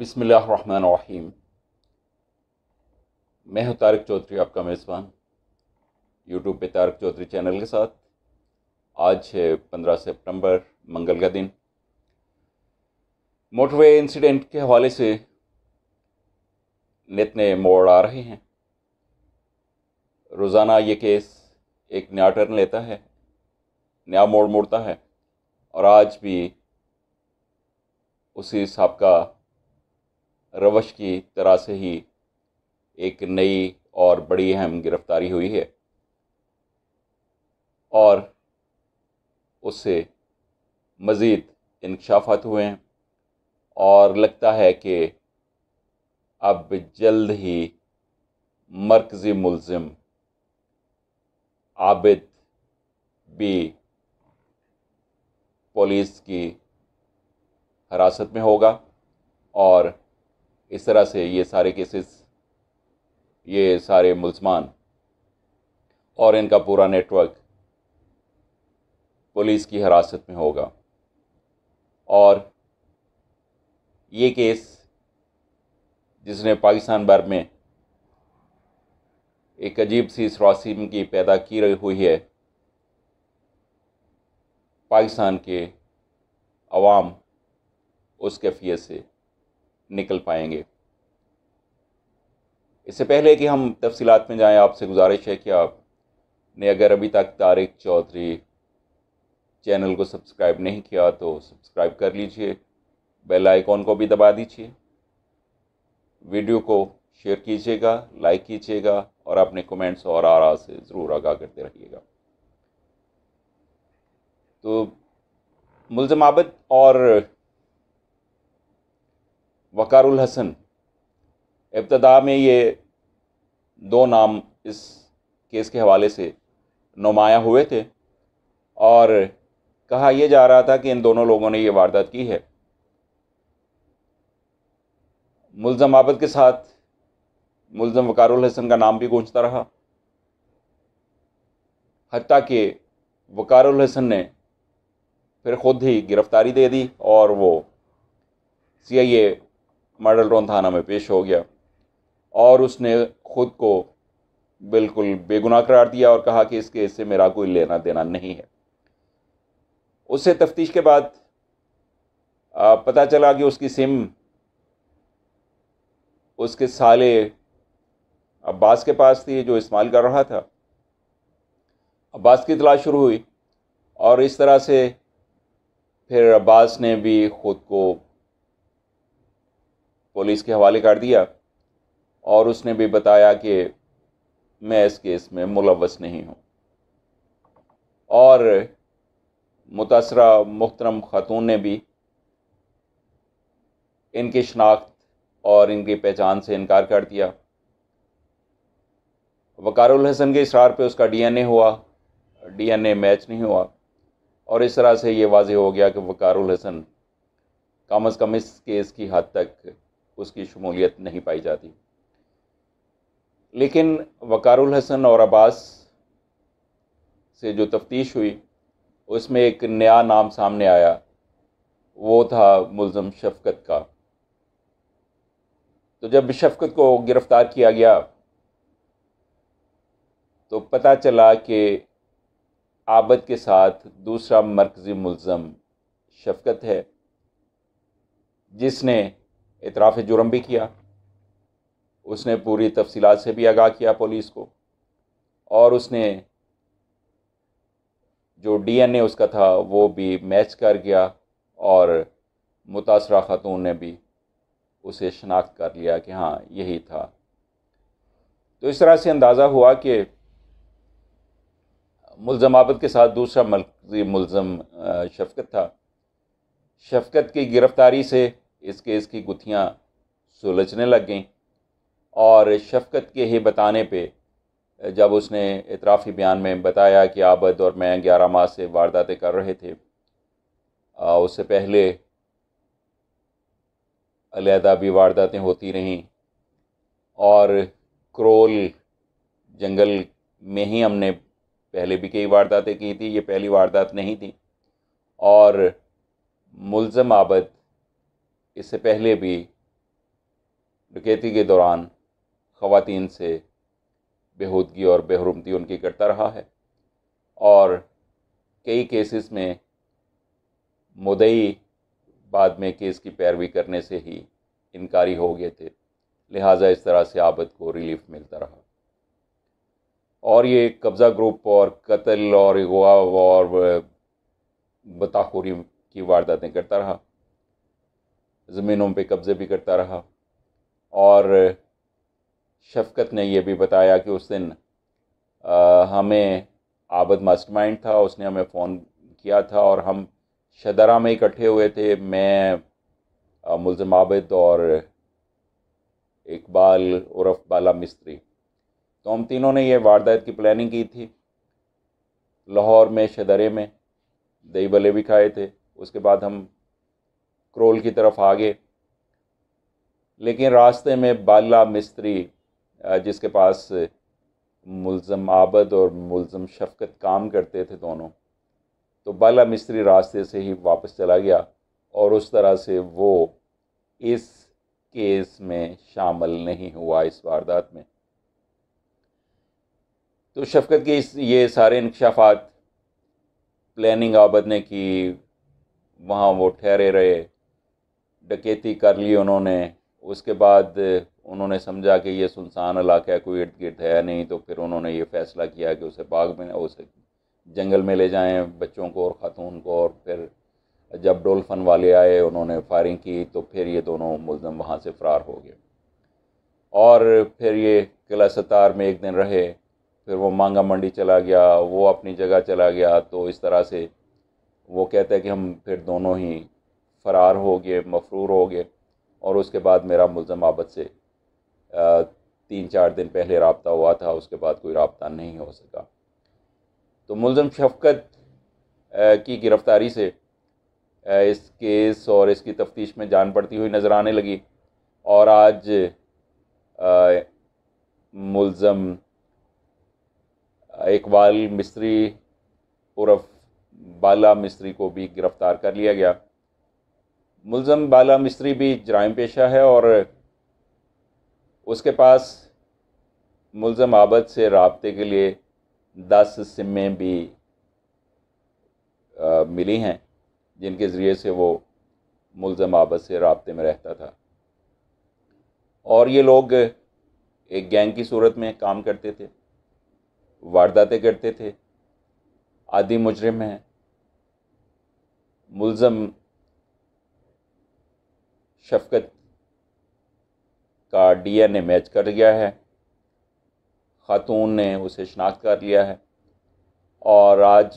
बिसमीम मैं हूं तारक चौधरी आपका मेज़बान यूट्यूब पे तारक चौधरी चैनल के साथ आज है पंद्रह सितंबर मंगल का दिन मोटरवे इंसिडेंट के हवाले से नितने मोड़ आ रहे हैं रोज़ाना ये केस एक नया टर्न लेता है नया मोड़ मोड़ता है और आज भी उसी सबका रवश की तरह से ही एक नई और बड़ी अहम गिरफ्तारी हुई है और उससे मज़ीद इनकशाफात हुए हैं और लगता है कि अब जल्द ही मरकज़ी मुलम आबिद भी पुलिस की हिरासत में होगा और इस तरह से ये सारे केसेस ये सारे मुलजमान और इनका पूरा नेटवर्क पुलिस की हिरासत में होगा और ये केस जिसने पाकिस्तान भर में एक अजीब सी सरासीम की पैदा की रही हुई है पाकिस्तान के अवाम उस कैफियत से निकल पाएंगे इससे पहले कि हम तफसीत में जाएं आपसे गुजारिश है कि आप ने अगर अभी तक तारिक चौधरी चैनल को सब्सक्राइब नहीं किया तो सब्सक्राइब कर लीजिए बेल आइकॉन को भी दबा दीजिए वीडियो को शेयर कीजिएगा लाइक कीजिएगा और अपने कमेंट्स और आरा से ज़रूर आगाह करते रहिएगा तो मुलजमाबत और वकारुल हसन इब्तदा में ये दो नाम इस केस के हवाले से नुमाया हुए थे और कहा यह जा रहा था कि इन दोनों लोगों ने यह वारदात की है मुलज़म आबद के साथ मुलज़म वकारुल हसन का नाम भी गूंजता रहा हती कि वकारुल हसन ने फिर ख़ुद ही गिरफ़्तारी दे दी और वो सी आई ए रोन थाना में पेश हो गया और उसने खुद को बिल्कुल बेगुनाह करार दिया और कहा कि इस केस से मेरा कोई लेना देना नहीं है उससे तफ्तीश के बाद पता चला कि उसकी सिम उसके साले अब्बास के पास थी जो इस्तेमाल कर रहा था अब्बास की तलाश शुरू हुई और इस तरह से फिर अब्बास ने भी ख़ुद को पुलिस के हवाले कर दिया और उसने भी बताया कि मैं इस केस में मुलवस नहीं हूँ और मुतासरा मुख्तरम ख़ातून ने भी इनकी शनाख्त और इनकी पहचान से इनकार कर दिया वकारुल हसन के इसरार पे उसका डीएनए हुआ डीएनए मैच नहीं हुआ और इस तरह से ये वाज हो गया कि वकारुल हसन कम अज़ कम इस केस की हद तक उसकी शमूलियत नहीं पाई जाती लेकिन वकारुल हसन और अब्बास से जो तफ्तीश हुई उसमें एक नया नाम सामने आया वो था मुलम शफकत का तो जब शफकत को गिरफ़्तार किया गया तो पता चला कि आबद के साथ दूसरा मरकज़ी मुलम शफकत है जिसने इतराफ़ जुर्म भी किया उसने पूरी तफसीत से भी आगाह किया पुलिस को और उसने जो डी एन डीएनए उसका था वो भी मैच कर गया और मुतासरा ख़ातून ने भी उसे शनाख्त कर लिया कि हाँ यही था तो इस तरह से अंदाज़ा हुआ कि मुलम आबद के साथ दूसरा मल्की मुलम शफकत था शफकत की गिरफ़्तारी से इस केस की गुथियाँ सुलझने लग गईं और शफकत के ही बताने पे जब उसने इतराफ़ी बयान में बताया कि आबद और मैं ग्यारह माह से वारदातें कर रहे थे उससे पहले अलहदा भी वारदातें होती रहीं और क्रोल जंगल में ही हमने पहले भी कई वारदातें की थी ये पहली वारदात नहीं थी और मुलज़म आबद इससे पहले भी डकैती के दौरान ख़वान से बेहूदगी और बेहरमती उनकी करता रहा है और कई केसेस में मुदई बाद में केस की पैरवी करने से ही इनकारी हो गए थे लिहाजा इस तरह से आबद को रिलीफ मिलता रहा और ये कब्ज़ा ग्रुप और कत्ल और अगवा और बताखोरी की वारदातें करता रहा ज़मीनों पे कब्ज़े भी करता रहा और शफकत ने यह भी बताया कि उस दिन आ, हमें आबद मास्टरमाइंड था उसने हमें फ़ोन किया था और हम शदरा में इकट्ठे हुए थे मैं मुलम आबद और इकबाल उर्फ बाला मिस्त्री तो हम तीनों ने यह वारदात की प्लानिंग की थी लाहौर में शदरे में दही भले भी खाए थे उसके बाद हम क्रोल की तरफ आगे लेकिन रास्ते में बाला मिस्त्री जिसके पास मुलज़म आबद और मुलज़म शफकत काम करते थे दोनों तो बाला मिस्त्री रास्ते से ही वापस चला गया और उस तरह से वो इस केस में शामिल नहीं हुआ इस वारदात में तो शफकत के इस ये सारे इंकशाफात प्लानिंग आबद ने की वहाँ वो ठहरे रहे डकैती कर ली उन्होंने उसके बाद उन्होंने समझा कि ये सुनसान इलाका है कोई इर्द गिर्द है नहीं तो फिर उन्होंने ये फ़ैसला किया कि उसे बाग में उसे जंगल में ले जाएं बच्चों को और ख़ातून को और फिर जब डोल्फन वाले आए उन्होंने फायरिंग की तो फिर ये दोनों मुलम वहाँ से फ़रार हो गए और फिर ये किला सतार में एक दिन रहे फिर वो मांगा मंडी चला गया वो अपनी जगह चला गया तो इस तरह से वो कहता है कि हम फिर दोनों ही फ़रार हो गए मफरूर हो गए और उसके बाद मेरा मुलम आबद से तीन चार दिन पहले रबता हुआ था उसके बाद कोई रबता नहीं हो सका तो मुलम शफकत की गिरफ़्तारी से इस केस और इसकी तफ्तीश में जान पड़ती हुई नज़र आने लगी और आज मुलम इकबाल मिस्त्री उर्फ बाला मिस्त्री को भी गिरफ़्तार कर लिया गया मुलम बाला मिस्त्री भी जराइम पेशा है और उसके पास मुलम आबद से रबते के लिए दस सिमें भी आ, मिली हैं जिनके ज़रिए से वो मुलम आबद से रबते में रहता था और ये लोग एक गैंग की सूरत में काम करते थे वारदातें करते थे आदि मुजरम हैं मुलम शफकत का डीएनए मैच कर गया है खातून ने उसे शनाख्त कर लिया है और आज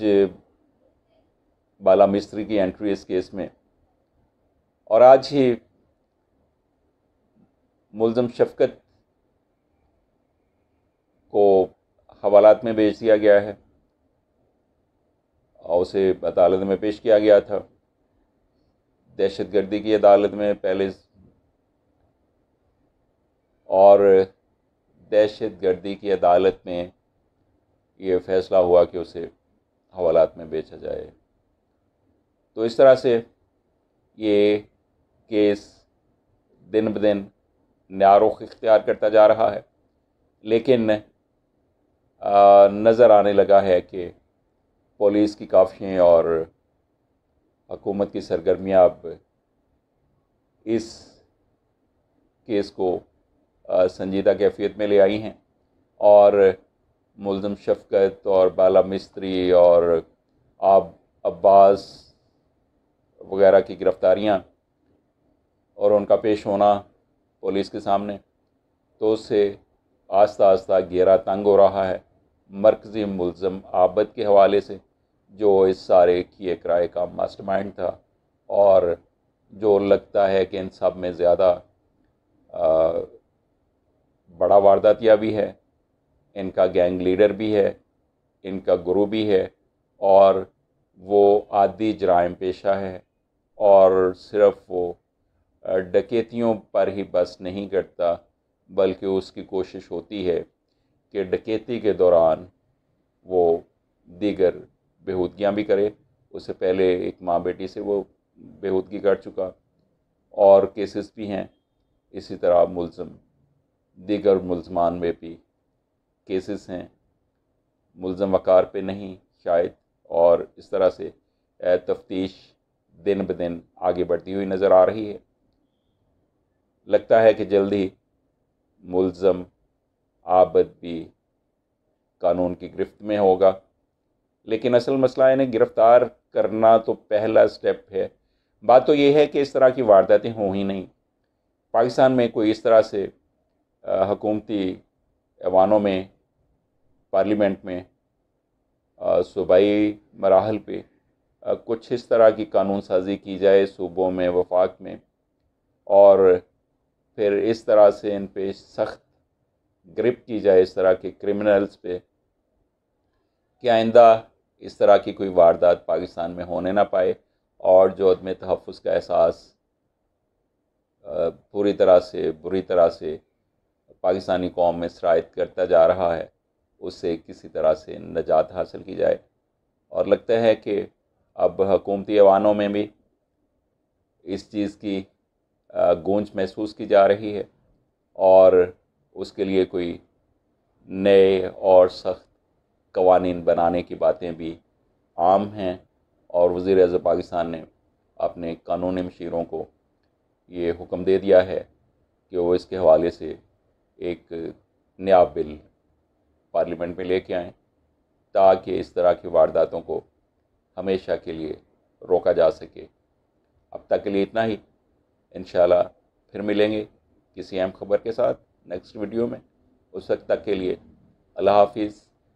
बाला मिस्त्री की एंट्री इस केस में और आज ही मुलम शफकत को हवालात में भेज दिया गया है और उसे अदालत में पेश किया गया था दहशत गर्दी की अदालत में पहले और दहशत गर्दी की अदालत में ये फैसला हुआ कि उसे हवालात में बेचा जाए तो इस तरह से ये केस दिन ब दिन नया रुख इख्तियार करता जा रहा है लेकिन नज़र आने लगा है कि पुलिस की काफ़ियाँ और हकूमत की सरगर्मियाँ अब इस केस को संजीदा कैफियत में ले आई हैं और मुलम शफकत और बाला मिस्त्री और आब अब्बास वगैरह की गिरफ़्तारियाँ और उनका पेश होना पुलिस के सामने तो उससे आस्ता आस्ता घेरा तंग हो रहा है मरकज़ी मुलम आबद के हवाले से जो इस सारे किए कराए का मास्टरमाइंड था और जो लगता है कि इन सब में ज़्यादा बड़ा वारदातिया भी है इनका गैंग लीडर भी है इनका गुरु भी है और वो आदि जराइम पेशा है और सिर्फ वो डकैतियों पर ही बस नहीं करता बल्कि उसकी कोशिश होती है कि डकैती के दौरान वो दीगर बेहूदगियाँ भी करे उससे पहले एक माँ बेटी से वो बेहूदगी कर चुका और केसेस भी हैं इसी तरह मुलम दीगर मुलजमान में भी केसेस हैं मुलम वकार पे नहीं शायद और इस तरह से तफ्तीश दिन ब दिन आगे बढ़ती हुई नज़र आ रही है लगता है कि जल्द ही मुलम आबद भी कानून की गिरफ्त में होगा लेकिन असल मसला इन्हें गिरफ़्तार करना तो पहला स्टेप है बात तो ये है कि इस तरह की वारदातें हों ही नहीं पाकिस्तान में कोई इस तरह से हकूमती एवानों में पार्लियामेंट में सूबाई मराहल पे कुछ इस तरह की कानून साजी की जाए सूबों में वफाक में और फिर इस तरह से इन पे सख्त ग्रिप की जाए इस तरह के क्रिमिनल्स पे कि आइंदा इस तरह की कोई वारदात पाकिस्तान में होने ना पाए और जो अदम तहफ़ का एहसास पूरी तरह से बुरी तरह से पाकिस्तानी कौम में शरात करता जा रहा है उससे किसी तरह से नजात हासिल की जाए और लगता है कि अब हकूमती अवानों में भी इस चीज़ की गूंज महसूस की जा रही है और उसके लिए कोई नए और सख्त कवानी बनाने की बातें भी आम हैं और वज़ी अजम पाकिस्तान ने अपने कानून मशीरों को ये हुक्म दे दिया है कि वो इसके हवाले से एक नया बिल पार्लियामेंट में लेके आएँ ताकि इस तरह की वारदातों को हमेशा के लिए रोका जा सके अब तक के लिए इतना ही इन फिर मिलेंगे किसी अहम खबर के साथ नेक्स्ट वीडियो में उस वक्त तक के लिए अल्लाह हाफिज़